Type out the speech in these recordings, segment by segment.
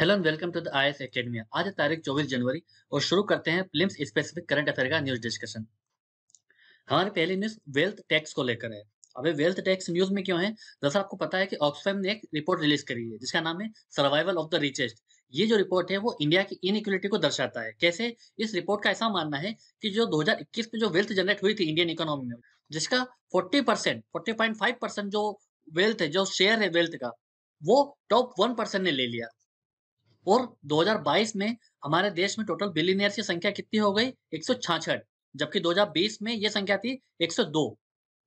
Hello and welcome to the I academy आज तारीख 24 जनवरी और शुरू करते हैं प्लिम्स स्पेसिफिक करंट अफेयर का न्यूज डिस्कशन हमारी पहली न्यूज वेल्थ टैक्स को लेकर है अबे वेल्थ टैक्स न्यूज में क्यों है दरअसल आपको पता है कि ऑक्सफैम ने एक रिपोर्ट रिलीज करी है जिसका नाम है सर्वाइवल ऑफ द रिचेस्ट ये जो रिपोर्ट है वो इंडिया की इनइक्वलिटी को दर्शाता है कैसे इस रिपोर्ट का ऐसा मानना है कि जो 2021 में जो वेल्थ जनरेट हुई थी इंडियन इकोनॉमी में जिसका 40 परसेंट फोर्टी जो वेल्थ है जो शेयर है वेल्थ का वो टॉप वन परसेंट ने ले लिया और 2022 में हमारे देश में टोटल बिलीनियर की संख्या कितनी हो गई एक जबकि 2020 में ये संख्या थी 102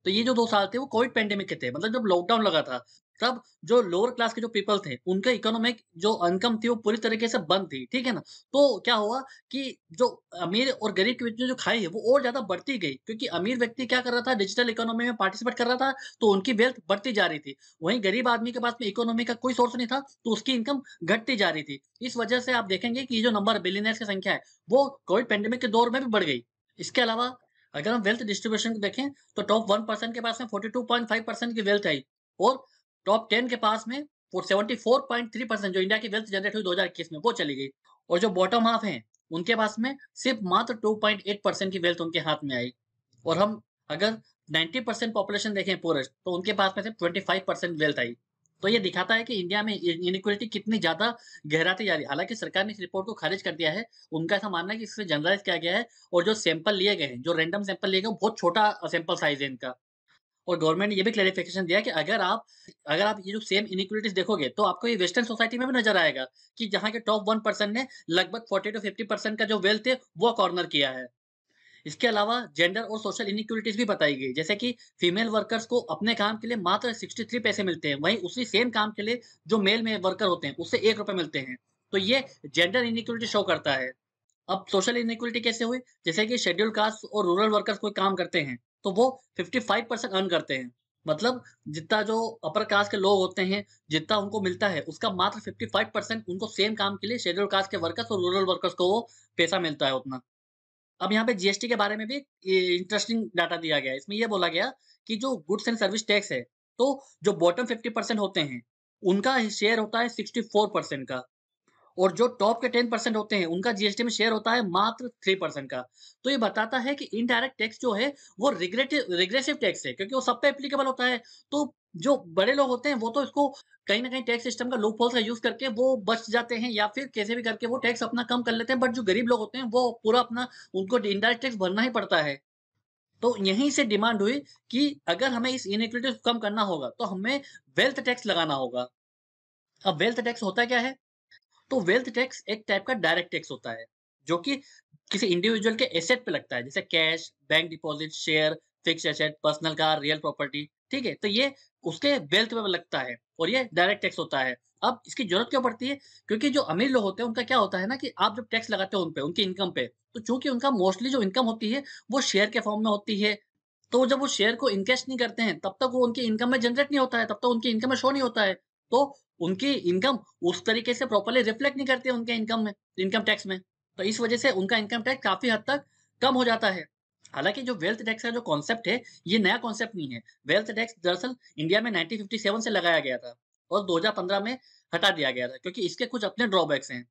तो ये जो दो साल थे वो कोविड पेंडेमिक के थे मतलब जब लॉकडाउन लगा था तब जो लोअर क्लास के जो पीपल थे उनका इकोनॉमिक जो इनकम थी वो पूरी तरीके से बंद थी ठीक है ना तो क्या हुआ कि जो अमीर और गरीब के बीच में जो खाई है वो और ज्यादा बढ़ती गई क्योंकि अमीर व्यक्ति क्या कर रहा था डिजिटल इकोनॉमी में पार्टिसिपेट कर रहा था तो उनकी वेल्थ बढ़ती जा रही थी वहीं गरीब आदमी के पास में इकोनॉमी का कोई सोर्स नहीं था तो उसकी इनकम घटती जा रही थी इस वजह से आप देखेंगे कि जो नंबर बिलीनियर्स की संख्या है वो कोविड पेंडेमिक के दौर में भी बढ़ गई इसके अलावा अगर हम वेल्थ डिस्ट्रीब्यूशन को देखें तो टॉप वन परसेंट के पास में forty two point five percent की वेल्थ आई और टॉप टेन के पास में वो seventy four point three percent जो इंडिया की वेल्थ जनरेट हुई दो हजार इक्कीस में वो चली गई और जो बॉटम हाफ है उनके पास में सिर्फ मात्र टू पॉइंट एट परसेंट की वेल्थ उनके हाथ में आई और हम अगर नाइन्टी परसेंट पॉपुलेशन देखें पोरेस्ट तो उनके पास में सिर्फ ट्वेंटी फाइव परसेंट वेल्थ आई तो ये दिखाता है कि इंडिया में इनक्वलिटी कितनी ज्यादा गहराती जा रही है हालांकि सरकार ने इस रिपोर्ट को खारिज कर दिया है उनका ऐसा मानना है कि इससे जनरलाइज किया गया है और जो सैंपल लिए गए हैं जो रैंडम सैंपल लिए गए बहुत छोटा सैंपल साइज है इनका और गवर्नमेंट ने यह भी क्लैरिफिकेशन दिया कि अगर आप अगर आप ये जो सेम इनिक्वलिटीज देखोगे तो आपको ये वेस्टर्न सोसाइटी में भी नजर आएगा कि जहाँ के टॉप वन परसेंट ने लगभग फोर्टी टू फिफ्टी परसेंट का जो वेल्थ है वो कॉर्नर किया है इसके अलावा जेंडर और सोशल इनिक्वलिटीज भी बताई गई जैसे कि फीमेल वर्कर्स को अपने काम के लिए मात्र थ्री पैसे मिलते हैं वहीं उसी सेम काम के लिए जो मेल में वर्कर होते हैं उससे एक रुपए मिलते हैं तो ये जेंडर इनिक्वलिटी शो करता है अब सोशल इनिक्वलिटी कैसे हुई जैसे कि शेड्यूल कास्ट और रूरल वर्कर्स कोई काम करते हैं तो वो 55 परसेंट अर्न करते हैं मतलब जितना जो अपर कास्ट के लोग होते हैं जितना उनको मिलता है उसका मात्र 55 परसेंट उनको सेम काम के लिए शेड्यूल कास्ट के वर्कर्स और रूरल वर्कर्स को वो पैसा मिलता है उतना अब यहाँ पे जीएसटी के बारे में भी इंटरेस्टिंग डाटा दिया गया है इसमें यह बोला गया कि जो गुड्स एंड सर्विस टैक्स है तो जो बॉटम फिफ्टी परसेंट होते हैं उनका शेयर होता है सिक्सटी फोर परसेंट का और जो टॉप के टेन परसेंट होते हैं उनका जीएसटी में शेयर होता है मात्र थ्री परसेंट का तो ये बताता है कि इनडायरेक्ट टैक्स जो है वो रिग्रेटिव रिग्रेसिव टैक्स है क्योंकि वो सब पे एप्लीकेबल होता है तो जो बड़े लोग होते हैं वो तो इसको कहीं ना कहीं टैक्स सिस्टम का लूप होल्स का यूज करके वो बच जाते हैं या फिर कैसे भी करके वो टैक्स अपना कम कर लेते हैं बट जो गरीब लोग होते हैं वो पूरा अपना उनको इनडायरेक्ट टैक्स भरना ही पड़ता है तो यहीं से डिमांड हुई कि अगर हमें इस इनक्विटी को कम करना होगा तो हमें वेल्थ टैक्स लगाना होगा अब वेल्थ टैक्स होता क्या है तो वेल्थ टैक्स एक टाइप का डायरेक्ट टैक्स होता है जो कि किसी इंडिविजुअल के एसेट पे लगता है जैसे cash bank deposit share fix asset personal car real property ठीक है तो ये उसके वेल्थ में लगता है और ये डायरेक्ट टैक्स होता है अब इसकी जरूरत क्यों पड़ती है क्योंकि जो अमीर लोग होते हैं उनका क्या होता है ना कि आप जब टैक्स लगाते हो उन पे उनकी इनकम पे तो चूंकि उनका मोस्टली जो इनकम होती है वो शेयर के फॉर्म में होती है तो जब वो शेयर को इनकेश नहीं करते हैं तब तक वो उनकी इनकम में जनरेट नहीं होता है तब तक उनकी इनकम में शो नहीं होता है तो उनकी इनकम उस तरीके से प्रॉपरली रिफ्लेक्ट नहीं करती है उनके इनकम में इनकम टैक्स में तो इस वजह से उनका इनकम टैक्स काफी हद तक कम हो जाता है हालांकि जो वेल्थ टैक्स का जो कॉन्सेप्ट है ये नया कॉन्सेप्ट नहीं है वेल्थ टैक्स दरअसल इंडिया में 1957 से लगाया गया था और 2015 में हटा दिया गया था क्योंकि इसके कुछ अपने ड्रॉबैक्स हैं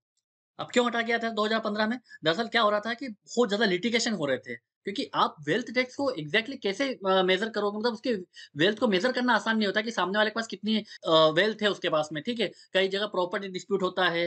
अब क्यों हटा गया था 2015 में दरअसल क्या हो रहा था कि बहुत ज्यादा लिटिगेशन हो रहे थे क्योंकि आप वेल्थ टैक्स को एग्जैक्टली exactly कैसे मेजर करोगे मतलब उसके वेल्थ को मेजर करना आसान नहीं होता कि सामने वाले के पास कितनी वेल्थ है उसके पास में ठीक है कई जगह प्रॉपर्टी डिस्प्यूट होता है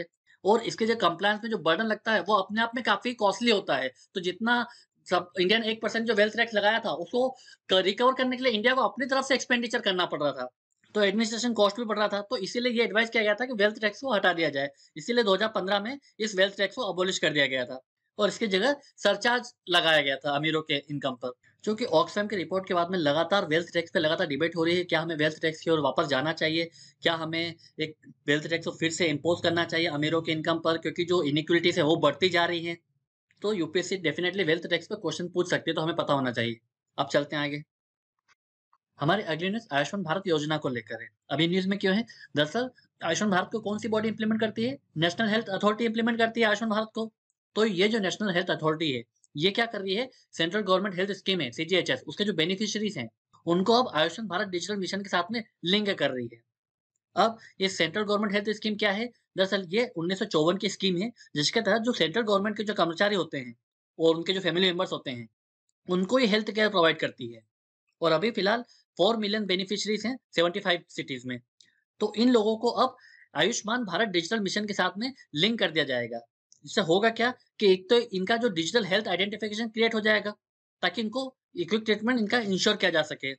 और इसके जो कंप्लायंस में जो बर्डन लगता है वो अपने आप में काफी कॉस्टली होता है तो जितना सब ने एक परसेंट जो वेल्थ टैक्स लगाया था उसको रिकवर करने के लिए इंडिया को अपनी तरफ से एक्सपेंडिचर करना पड़ रहा था तो एडमिनिस्ट्रेशन कॉस्ट भी बढ़ रहा था तो इसीलिए ये एडवाइस किया गया था कि वेल्थ टैक्स को हटा दिया जाए इसीलिए 2015 में इस वेल्थ टैक्स को अबोलिश कर दिया गया था और इसकी जगह सरचार्ज लगाया गया था अमीरों के इनकम पर क्योंकि ऑक्सफैम के रिपोर्ट के बाद में लगातार वेल्थ टैक्स पे लगातार डिबेट हो रही है क्या हमें वेल्थ टैक्स की ओर वापस जाना चाहिए क्या हमें एक वेल्थ टैक्स को फिर से इम्पोज करना चाहिए अमीरों के इनकम पर क्योंकि जो इनिक्विटीज है वो बढ़ती जा रही है तो यूपीएससी डेफिनेटली वेल्थ टैक्स पर क्वेश्चन पूछ सकती है तो हमें पता होना चाहिए अब चलते हैं आगे हमारे अगली न्यूज आयुष्मान भारत योजना को लेकर है अभी न्यूज में क्यों है दरअसल आयुष्मान भारत को कौन सी बॉडी इंप्लीमेंट करती है नेशनल हेल्थ अथॉरिटी इंप्लीमेंट करती है आयुष्मान भारत को तो ये जो नेशनल हेल्थ अथॉरिटी है ये क्या कर रही है सेंट्रल गवर्नमेंट हेल्थ स्कीम है सीजीएचएस उसके जो बेनिफिशरीज हैं उनको अब आयुष्मान भारत डिजिटल मिशन के साथ में लिंक कर रही है अब ये सेंट्रल गवर्नमेंट हेल्थ स्कीम क्या है दरअसल ये उन्नीस की स्कीम है जिसके तहत जो सेंट्रल गवर्नमेंट के जो कर्मचारी होते हैं और उनके जो फैमिली मेंबर्स होते हैं उनको ये हेल्थ केयर प्रोवाइड करती है और अभी फिलहाल फोर मिलियन बेनिफिशरीज हैं सेवेंटी फाइव सिटीज में तो इन लोगों को अब आयुष्मान भारत डिजिटल मिशन के साथ में लिंक कर दिया जाएगा इससे होगा क्या कि एक तो इनका जो डिजिटल हेल्थ आइडेंटिफिकेशन क्रिएट हो जाएगा ताकि इनको इक्विक ट्रीटमेंट इनका इंश्योर किया जा सके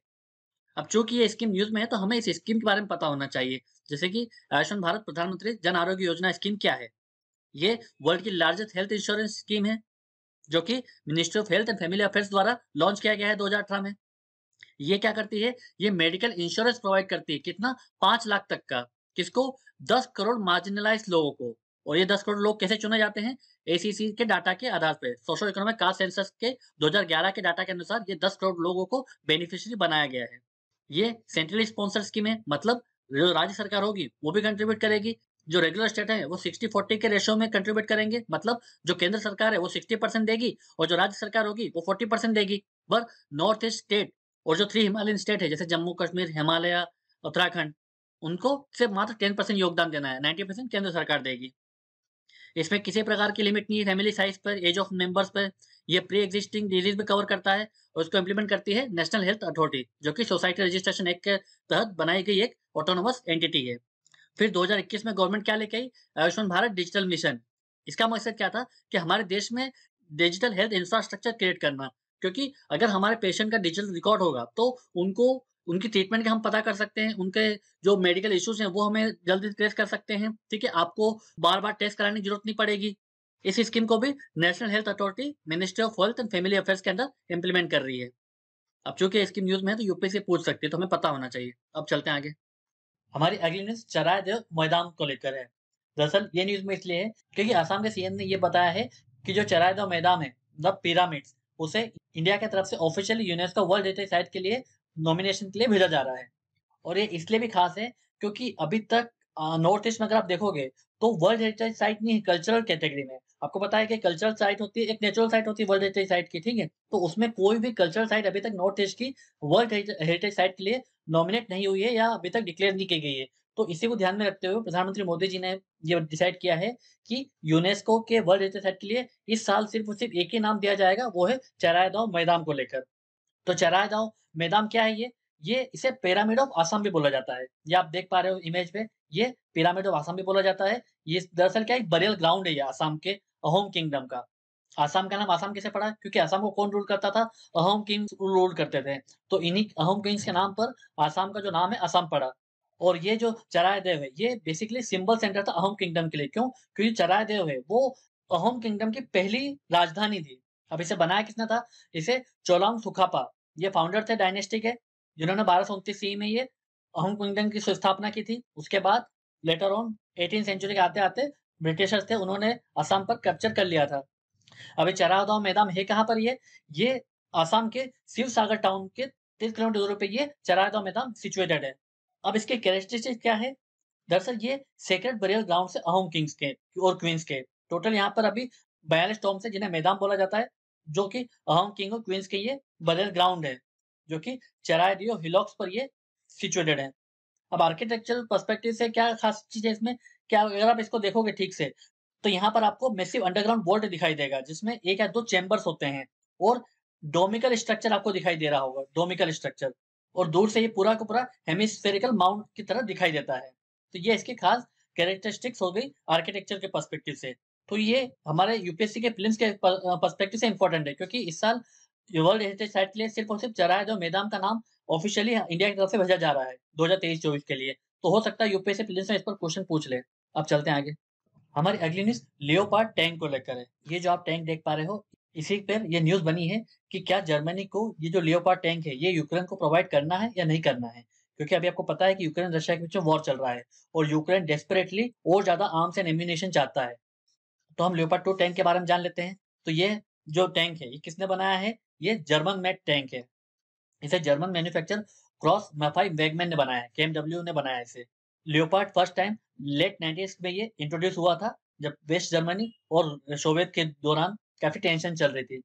अब चूंकि ये स्कीम न्यूज में है तो हमें इस स्कीम के बारे में पता होना चाहिए जैसे कि आयुष्मान भारत प्रधानमंत्री जन आरोग्य योजना स्कीम क्या है ये वर्ल्ड की लार्जेस्ट हेल्थ इंश्योरेंस स्कीम है जो कि ministry of health and family affairs द्वारा लॉन्च किया गया है दो में ये क्या करती है ये मेडिकल इंश्योरेंस प्रोवाइड करती है कितना पांच लाख तक का किसको दस करोड़ मार्जिनलाइज लोगों को और ये दस करोड़ लोग कैसे चुने जाते हैं एसीसी के डाटा के आधार पर सोशल इकोनॉमिक कास्ट सेंसस के 2011 के डाटा के अनुसार ये दस करोड़ लोगों को बेनिफिशियरी बनाया गया है ये सेंट्रली स्पॉन्सर स्कीम है मतलब जो राज्य सरकार होगी वो भी कंट्रीब्यूट करेगी जो रेगुलर स्टेट है वो 60 40 के रेशियो में कंट्रीब्यूट करेंगे मतलब जो केंद्र सरकार है वो 60 परसेंट देगी और जो राज्य सरकार होगी वो 40 परसेंट देगी बट नॉर्थ ईस्ट स्टेट और जो थ्री हिमालयन स्टेट है जैसे जम्मू कश्मीर हिमालय उत्तराखंड उनको सिर्फ मात्र टेन परसेंट योगदान देना है नाइन्टी परसेंट केंद्र सरकार देगी इसमें किसी प्रकार की लिमिट नहीं है फैमिली साइज पर एज ऑफ मेंबर्स पर यह प्री एग्जिस्टिंग डिजीज भी कवर करता है और उसको इम्प्लीमेंट करती है नेशनल हेल्थ अथॉरिटी जो कि सोसाइटी रजिस्ट्रेशन एक्ट के तहत बनाई गई एक ऑटोनोमस एंटिटी है फिर 2021 में गवर्नमेंट क्या लेके आई आयुष्मान भारत डिजिटल मिशन इसका मकसद क्या था कि हमारे देश में डिजिटल हेल्थ इंफ्रास्ट्रक्चर क्रिएट करना क्योंकि अगर हमारे पेशेंट का डिजिटल रिकॉर्ड होगा तो उनको उनकी ट्रीटमेंट के हम पता कर सकते हैं उनके जो मेडिकल इश्यूज हैं वो हमें जल्दी ट्रेस कर सकते हैं ठीक है आपको बार बार टेस्ट कराने की जरूरत नहीं पड़ेगी इस स्कीम को भी national health authority ministry of health and family affairs के अंदर इम्प्लीमेंट कर रही है अब चूंकि स्कीम न्यूज में है तो यूपी से पूछ सकती है तो हमें पता होना चाहिए अब चलते हैं आगे हमारी अगली न्यूज चराय देव मैदान को लेकर है दरअसल ये न्यूज में इसलिए है क्योंकि आसाम के सीएम ने ये बताया है कि जो चराय देव मैदान है मतलब पिरामिड्स उसे इंडिया की तरफ से officially UNESCO world heritage site के लिए नॉमिनेशन के लिए भेजा जा रहा है और ये इसलिए भी खास है क्योंकि अभी तक नॉर्थ ईस्ट में अगर आप देखोगे तो वर्ल्ड हेरिटेज साइट नहीं है कल्चरल कैटेगरी में आपको पता है कि कल्चरल साइट होती है एक नेचुरल साइट होती है वर्ल्ड हेरिटेज साइट की ठीक है तो उसमें कोई भी कल्चरल साइट अभी तक नॉर्थ ईस्ट की वर्ल्ड हेरिटेज साइट के लिए नॉमिनेट नहीं हुई है या अभी तक डिक्लेयर नहीं की गई है तो इसी को ध्यान में रखते हुए प्रधानमंत्री मोदी जी ने ये डिसाइड किया है कि यूनेस्को के वर्ल्ड हेरिटेज साइट के लिए इस साल सिर्फ और सिर्फ एक ही नाम दिया जाएगा वो है चरायदाव मैदान को लेकर तो चरागांव मैदान क्या है ये ये इसे पिरामिड ऑफ आसाम भी बोला जाता है ये आप देख पा रहे हो इमेज पे ये पिरामिड ऑफ आसाम भी बोला जाता है ये दरअसल क्या एक बरियल ग्राउंड है ये आसाम के अहोम किंगडम का आसाम का नाम आसाम कैसे पड़ा क्योंकि आसाम को कौन रूल करता था अहोम किंग्स रूल करते थे तो इन्हीं अहोम किंग्स के नाम पर आसाम का जो नाम है आसाम पड़ा और ये जो चराय देव है ये बेसिकली सिंबल सेंटर था अहोम किंगडम के लिए क्यों क्योंकि चराय देव है वो अहोम किंगडम की पहली राजधानी थी अब इसे बनाया किसने था इसे चोलांग सुखापा ये फाउंडर थे डायनेस्टी के जिन्होंने बारह सौ उनतीस e में ये अहम किंगडम की स्थापना की थी उसके बाद लेटर ऑन एटीन सेंचुरी के आते आते ब्रिटिशर्स थे उन्होंने असम पर कैप्चर कर लिया था अभी चरादाव मैदान है कहाँ पर ये ये असम के शिव सागर टाउन के तीस किलोमीटर दूर पे ये चरादाव मैदान सिचुएटेड है अब इसके कैरेक्टरिस्टिक क्या है दरअसल ये सेक्रेट बरियल ग्राउंड से अहोम किंग्स के और क्वींस के टोटल यहाँ पर अभी बयालीस टॉम्स है जिन्हें मैदान बोला जाता है जो कि अहम किंग और क्वींस के ये बरल ग्राउंड है जो कि चराय रियो हिलॉक्स पर ये सिचुएटेड है अब आर्किटेक्चरल परस्पेक्टिव से क्या खास चीज है इसमें क्या अगर आप इसको देखोगे ठीक से तो यहाँ पर आपको मेसिव अंडरग्राउंड वोल्ट दिखाई देगा जिसमें एक या दो चैम्बर्स होते हैं और डोमिकल स्ट्रक्चर आपको दिखाई दे रहा होगा डोमिकल स्ट्रक्चर और दूर से ये पूरा का पूरा हेमिस्फेरिकल माउंट की तरह दिखाई देता है तो ये इसकी खास कैरेक्टरिस्टिक्स हो गई आर्किटेक्चर के परस्पेक्टिव से तो ये हमारे यूपीएससी के फिल्म के परस्पेक्टिव से इम्पोर्टेंट है क्योंकि इस साल वर्ल्ड हेरिटेज साइट के लिए सिर्फ और सिर्फ जो मैदान का नाम ऑफिशियली इंडिया की तरफ से भेजा जा रहा है दो हजार तेईस चौबीस के लिए तो हो सकता है यूपीएससी फिल्म में इस पर क्वेश्चन पूछ ले अब चलते हैं आगे हमारी अगली न्यूज लियोपार्ड टैंक को लेकर है ये जो आप टैंक देख पा रहे हो इसी पर ये न्यूज बनी है कि क्या जर्मनी को ये जो लियोपार्ड टैंक है ये यूक्रेन को प्रोवाइड करना है या नहीं करना है क्योंकि अभी आपको पता है कि यूक्रेन रशिया के बीच में वॉर चल रहा है और यूक्रेन डेस्परेटली और ज्यादा आर्म्स एंड एम्यूनेशन चाहता है तो हम लेपर्ड टू टैंक के बारे में जान लेते हैं तो ये जो टैंक है ये किसने बनाया है ये जर्मन मेड टैंक है इसे German manufacture Krauss Maffei Wegmann ने बनाया के ने बनाया इसे Leopard first time late nineties में ये इंट्रोड्यूस हुआ था जब वेस्ट जर्मनी और सोवियत के दौरान काफी टेंशन चल रही थी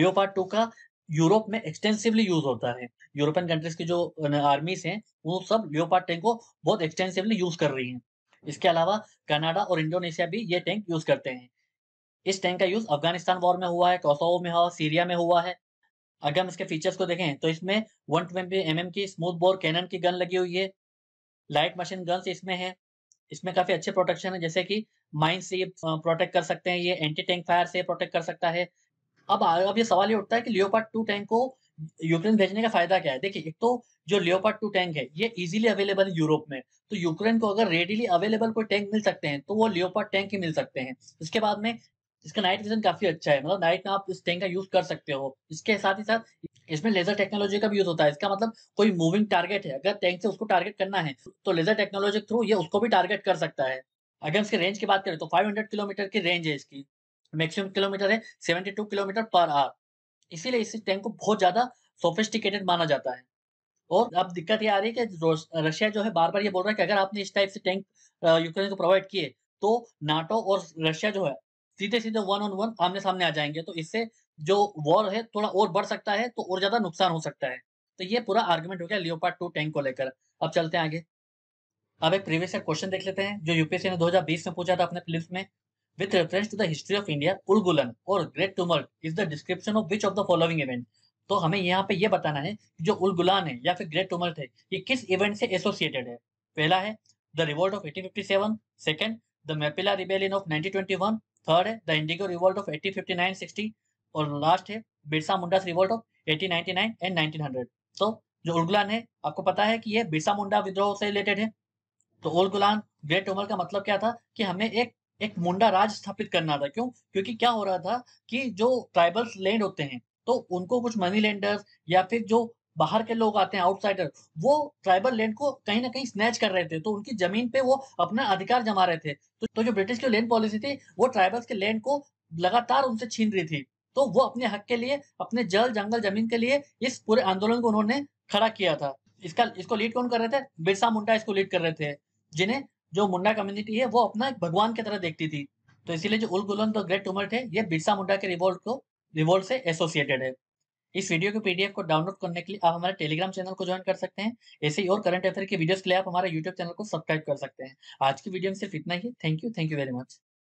लियोपार्ट टू का यूरोप में एक्सटेंसिवली यूज होता है यूरोपियन कंट्रीज की जो आर्मीज हैं वो सब लियोपार्ट टैंक को बहुत एक्सटेंसिवली यूज कर रही हैं इसके अलावा कनाडा और इंडोनेशिया भी ये टैंक यूज करते हैं इस टैंक का यूज अफगानिस्तान वॉर में हुआ है कोसोवो में हुआ सीरिया में हुआ है अगर हम इसके फीचर्स को देखें तो इसमें वन ट्वेंटी एम की स्मूथ बोर कैनन की गन लगी हुई है लाइट मशीन गन्स इसमें है इसमें काफी अच्छे प्रोटेक्शन है जैसे कि माइन से प्रोटेक्ट कर सकते हैं ये एंटी टैंक फायर से प्रोटेक्ट कर सकता है अब अब ये सवाल ये उठता है कि लियोपार्ड टू टैंक को यूक्रेन भेजने का फायदा क्या है देखिए एक तो जो लियोपार्ड टू टैंक है ये इजीली अवेलेबल है यूरोप में तो यूक्रेन को अगर रेडीली अवेलेबल कोई टैंक मिल सकते हैं तो वो लियोपार्ड टैंक ही मिल सकते हैं इसके बाद में इसका नाइट विजन काफी अच्छा है मतलब नाइट में आप इस टैंक का यूज कर सकते हो इसके साथ ही साथ इसमें लेजर टेक्नोलॉजी का भी यूज होता है इसका मतलब कोई मूविंग टारगेट है अगर टैंक से उसको टारगेट करना है तो लेजर टेक्नोलॉजी थ्रू ये उसको भी टारगेट कर सकता है अगर इसके रेंज की बात करें तो 500 किलोमीटर की रेंज है इसकी मैक्सिमम किलोमीटर है 72 किलोमीटर पर आवर इसीलिए इस टैंक को बहुत ज्यादा सोफिस्टिकेटेड माना जाता है और अब दिक्कत ये आ रही है कि रशिया जो है बार बार ये बोल रहा है कि अगर आपने इस टाइप से टैंक यूक्रेन को प्रोवाइड किए तो नाटो और रशिया जो है सीधे सीधे वन ऑन वन आमने सामने आ जाएंगे तो इससे जो वॉर है थोड़ा और बढ़ सकता है तो और ज्यादा नुकसान हो सकता है तो ये पूरा आर्ग्यूमेंट हो गया लियोपार्ड टू टैंक को लेकर अब चलते हैं आगे अब एक प्रीवियस क्वेश्चन देख लेते हैं जो यूपीएससी ने 2020 में पूछा था अपने फिल्म में with reference to the history of India, Ulgulan और Great Tumult is the description of which of the following event? तो हमें यहाँ पे ये बताना है कि जो उलगुलान है या फिर ग्रेट टूमल्ट है ये किस इवेंट से एसोसिएटेड है पहला है the revolt of 1857, second the Mappila rebellion of 1921, third है द इंडिगो रिवॉल्ट ऑफ 1859-60 और लास्ट है Birsa Munda revolt of 1899 and 1900 तो जो उलगुलान है आपको पता है कि ये बिरसा मुंडा विद्रोह से रिलेटेड है तो उलगुलान ग्रेट टूमल्ट का मतलब क्या था कि हमें एक एक मुंडा राज स्थापित करना था क्यों क्योंकि क्या हो रहा था कि जो ट्राइबल्स लैंड होते हैं तो उनको कुछ मनी लैंडर्स या फिर जो बाहर के लोग आते हैं आउटसाइडर वो ट्राइबल लैंड को कहीं ना कहीं स्नैच कर रहे थे तो उनकी जमीन पे वो अपना अधिकार जमा रहे थे तो, तो जो ब्रिटिश की लैंड पॉलिसी थी वो ट्राइबल्स के लैंड को लगातार उनसे छीन रही थी तो वो अपने हक के लिए अपने जल जंगल जमीन के लिए इस पूरे आंदोलन को उन्होंने खड़ा किया था इसका इसको लीड कौन कर रहे थे बिरसा मुंडा इसको लीड कर रहे थे जिन्हें जो मुंडा कम्युनिटी है वो अपना एक भगवान की तरह देखती थी तो इसीलिए जो उल गुलन और ग्रेट उमर थे ये बिरसा मुंडा के रिवोल्ट को रिवोल्ट से एसोसिएटेड है इस वीडियो के पीडीएफ को डाउनलोड करने के लिए आप हमारे टेलीग्राम चैनल को ज्वाइन कर सकते हैं ऐसे ही और करंट अफेयर के वीडियोस के लिए आप हमारे यूट्यूब चैनल को सब्सक्राइब कर सकते हैं आज की वीडियो में सिर्फ इतना ही thank you thank you very much